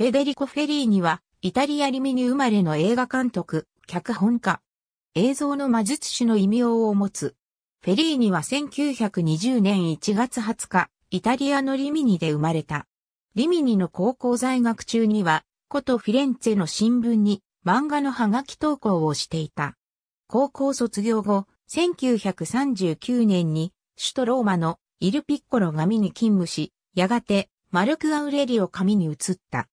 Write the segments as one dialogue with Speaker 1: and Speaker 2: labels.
Speaker 1: フェデリコ・フェリーニは、イタリア・リミニ生まれの映画監督、脚本家。映像の魔術師の異名を持つ。フェリーニは1920年1月20日、イタリアのリミニで生まれた。リミニの高校在学中には、古都フィレンツェの新聞に漫画のハガキ投稿をしていた。高校卒業後、1939年に首都ローマのイルピッコロ紙に勤務し、やがてマルク・アウレリオ紙に移った。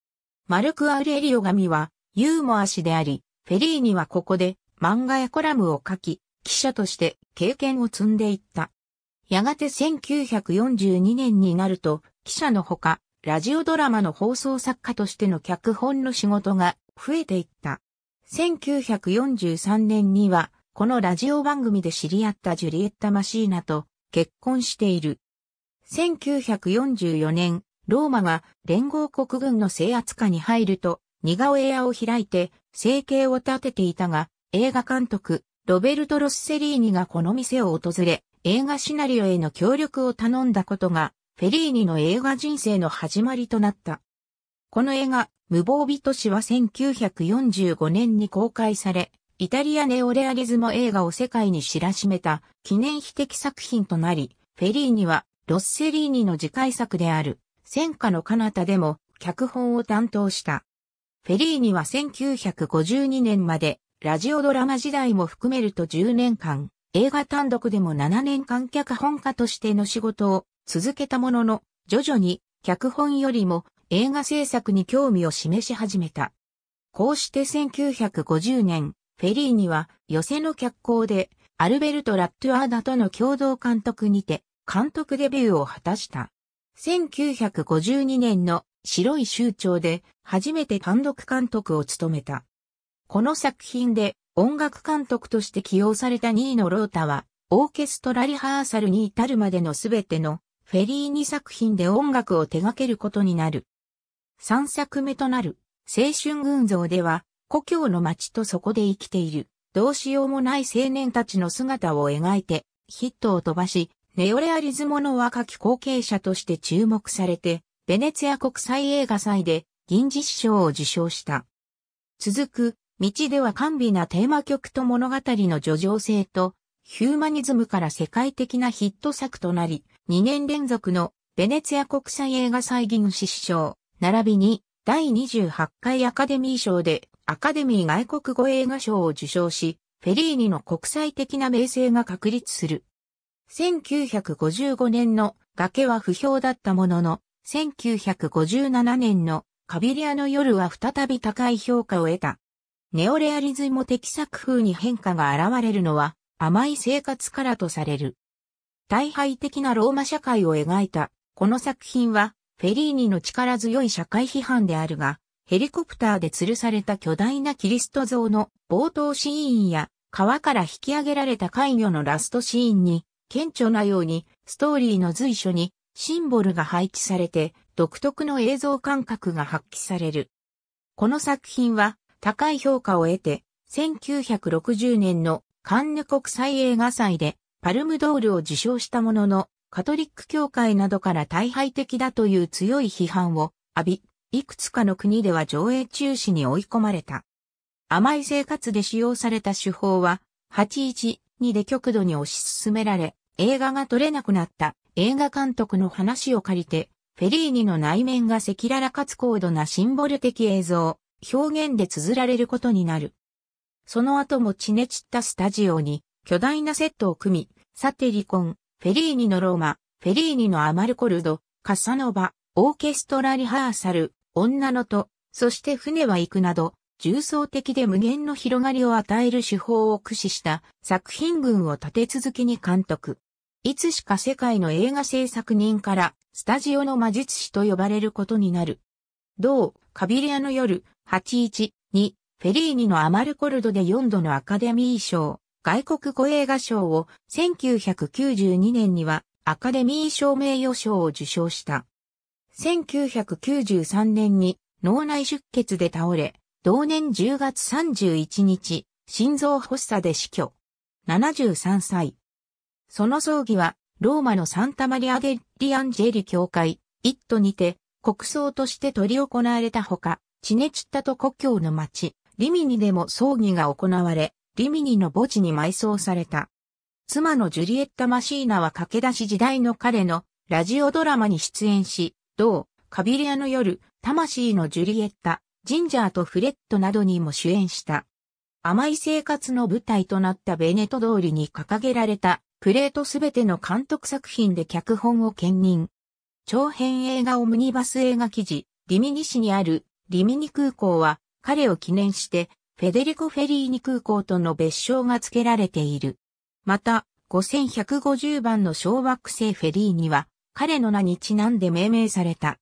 Speaker 1: マルク・アウレリオ神は、ユーモア氏であり、フェリーニはここで漫画やコラムを書き、記者として経験を積んでいった。やがて1942年になると、記者のほか、ラジオドラマの放送作家としての脚本の仕事が増えていった。1943年には、このラジオ番組で知り合ったジュリエッタ・マシーナと結婚している。1944年、ローマが連合国軍の制圧下に入ると、似顔絵屋を開いて、生計を立てていたが、映画監督、ロベルト・ロッセリーニがこの店を訪れ、映画シナリオへの協力を頼んだことが、フェリーニの映画人生の始まりとなった。この映画、無防備都市は1945年に公開され、イタリアネオレアリズム映画を世界に知らしめた記念碑的作品となり、フェリーニはロッセリーニの次回作である戦火の彼方でも脚本を担当した。フェリーニは1952年までラジオドラマ時代も含めると10年間、映画単独でも7年間脚本家としての仕事を続けたものの、徐々に脚本よりも映画制作に興味を示し始めた。こうして1950年、フェリーニは寄せの脚光でアルベルト・ラットゥアーダとの共同監督にて監督デビューを果たした。1952年の白い州長で初めて単独監督を務めた。この作品で音楽監督として起用された2位のロータは、オーケストラリハーサルに至るまでのすべてのフェリーニ作品で音楽を手掛けることになる。3作目となる青春群像では、故郷の街とそこで生きている、どうしようもない青年たちの姿を描いてヒットを飛ばし、ネオレアリズムの若き後継者として注目されて、ベネツィア国際映画祭で銀獅子賞を受賞した。続く、道では甘美なテーマ曲と物語の叙情性と、ヒューマニズムから世界的なヒット作となり、2年連続のベネツィア国際映画祭銀獅子賞、並びに第28回アカデミー賞でアカデミー外国語映画賞を受賞し、フェリーニの国際的な名声が確立する。1955年の崖は不評だったものの、1957年のカビリアの夜は再び高い評価を得た。ネオレアリズム的作風に変化が現れるのは甘い生活からとされる。大敗的なローマ社会を描いた、この作品はフェリーニの力強い社会批判であるが、ヘリコプターで吊るされた巨大なキリスト像の冒頭シーンや川から引き上げられた怪魚のラストシーンに顕著なように、ストーリーの随所にシンボルが配置されて、独特の映像感覚が発揮される。この作品は高い評価を得て、1960年のカンヌ国際映画祭でパルムドールを受賞したものの、カトリック教会などから大敗的だという強い批判を浴び、いくつかの国では上映中止に追い込まれた。甘い生活で使用された手法は、8-1にで極度に推し進められ、映画が撮れなくなった映画監督の話を借りて、フェリーニの内面が赤裸々かつ高度なシンボル的映像、表現で綴られることになる。その後も血ねったスタジオに巨大なセットを組み、サテリコン、フェリーニのローマ、フェリーニのアマルコルド、カッサノバ、オーケストラリハーサル、女のと、そして船は行くなど、重層的で無限の広がりを与える手法を駆使した作品群を立て続けに監督。いつしか世界の映画制作人からスタジオの魔術師と呼ばれることになる。同、カビリアの夜、81、2、フェリーニのアマルコルドで4度のアカデミー賞、外国語映画賞を1992年にはアカデミー賞名誉賞を受賞した。1993年に脳内出血で倒れ、同年10月31日、心臓発作で死去。73歳。その葬儀は、ローマのサンタマリア・デ・リアンジェリ教会、一都にて、国葬として取り行われたほか、チネチッタと故郷の町、リミニでも葬儀が行われ、リミニの墓地に埋葬された。妻のジュリエッタ・マシーナは駆け出し時代の彼のラジオドラマに出演し、同、カビリアの夜、魂のジュリエッタ、ジンジャーとフレットなどにも主演した。甘い生活の舞台となったベネト通りに掲げられたプレートすべての監督作品で脚本を兼任。長編映画オムニバス映画記事、リミニ市にあるリミニ空港は彼を記念してフェデリコ・フェリーニ空港との別称が付けられている。また、5150番の小惑星フェリーニは彼の名にちなんで命名された。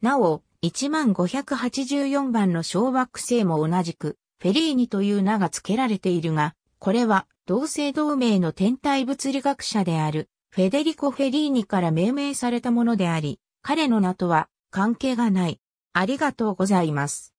Speaker 1: なお、1584番の小惑星も同じく、フェリーニという名が付けられているが、これは同姓同名の天体物理学者であるフェデリコ・フェリーニから命名されたものであり、彼の名とは関係がない。ありがとうございます。